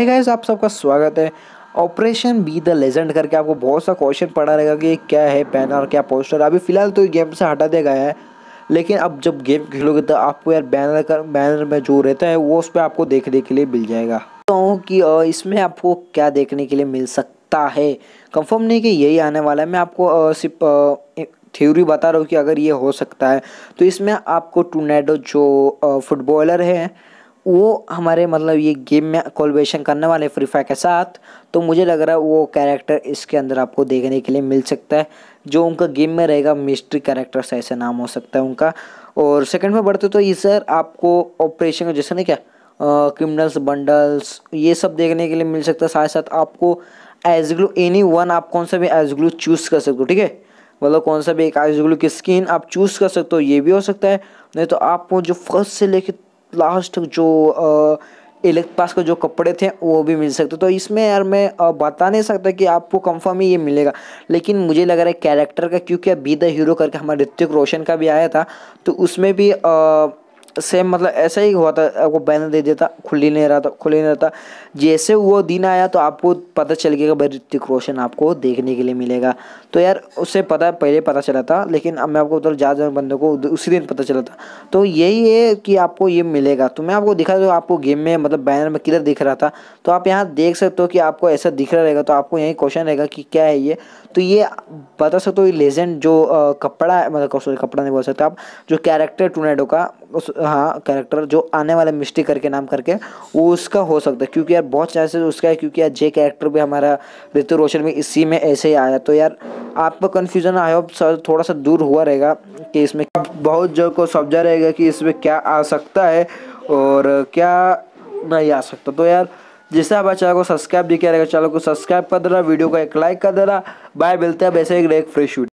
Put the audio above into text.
hi guys आप सबका स्वागत है ऑपरेशन बी द लेजेंड करके आपको बहुत सा क्वेश्चन पड़ा रहेगा कि क्या है बैनर और क्या पोस्टर अभी फिलहाल तो गेम से हटा दिया गया है लेकिन अब जब गेम खेलोगे तो आपको यार बैनर कर बैनर में जो रहता है वो उस पर आपको देखने के लिए मिल जाएगा तो कि इसमें आपको क्या देखने के लिए मिल सकता है कंफर्म नहीं कि यही आने वाला है मैं आपको सिर्फ थ्योरी बता रहा हूँ कि अगर ये हो सकता है तो इसमें आपको टूनेडो जो फुटबॉलर है वो हमारे मतलब ये गेम में कोलबेशन करने वाले फ्री फायर के साथ तो मुझे लग रहा है वो कैरेक्टर इसके अंदर आपको देखने के लिए मिल सकता है जो उनका गेम में रहेगा मिस्ट्री से ऐसे नाम हो सकता है उनका और सेकंड में बढ़ते तो ये सर आपको ऑपरेशन का जैसे नहीं क्या क्रिमिनल्स बंडल्स ये सब देखने के लिए मिल सकता है साथ साथ आपको एज ग्लू एनी वन आप कौन सा भी एज ग्लू चूज़ कर सकते हो ठीक है मतलब कौन सा भी एक एज ग्लू की स्किन आप चूज़ कर सकते हो ये भी हो सकता है नहीं तो आपको जो फर्स्ट से लेके लास्ट जो इलेक्ट पास के जो कपड़े थे वो भी मिल सकते तो इसमें यार मैं बता नहीं सकता कि आपको कंफर्म ही ये मिलेगा लेकिन मुझे लग रहा है कैरेक्टर का क्योंकि अब बी द हीरो करके हमारे ऋतिक रोशन का भी आया था तो उसमें भी आ, सेम मतलब ऐसा ही हुआ था आपको बैनर दे देता खुली नहीं रहा था खुली नहीं रहता जैसे वो दिन आया तो आपको पता चल गया भाई ऋतिक रोशन आपको देखने के लिए मिलेगा तो यार उससे पता पहले पता चला था लेकिन अब मैं आपको उधर ज़्यादा बंदों को उसी दिन पता चला था तो यही है कि आपको ये मिलेगा तो मैं आपको दिखा दूँ आपको गेम में मतलब बैनर में किधर दिख रहा था तो आप यहाँ देख सकते हो कि आपको ऐसा दिख रहा रहेगा तो आपको यही क्वेश्चन रहेगा कि क्या है ये तो ये बता सकते हो लेजेंड जो कपड़ा मतलब कपड़ा नहीं बोल सकते आप जो कैरेक्टर टूनेडो का उस हाँ कैरेक्टर जो आने वाला मिस्टी करके नाम करके वो उसका हो सकता है क्योंकि यार बहुत चांसेस उसका है क्योंकि यार जे कैरेक्टर भी हमारा ऋतु रोशन में इसी में ऐसे ही आया तो यार आपको कन्फ्यूजन आई होप थोड़ा सा दूर हुआ रहेगा कि इसमें बहुत जो को समझा रहेगा कि इसमें क्या आ सकता है और क्या नहीं आ सकता तो यार जिससे आप चैनल को सब्सक्राइब भी किया रहेगा चैनल को सब्सक्राइब कर देना वीडियो को एक लाइक कर देना बाय मिलते हैं वैसे एक फ्रेश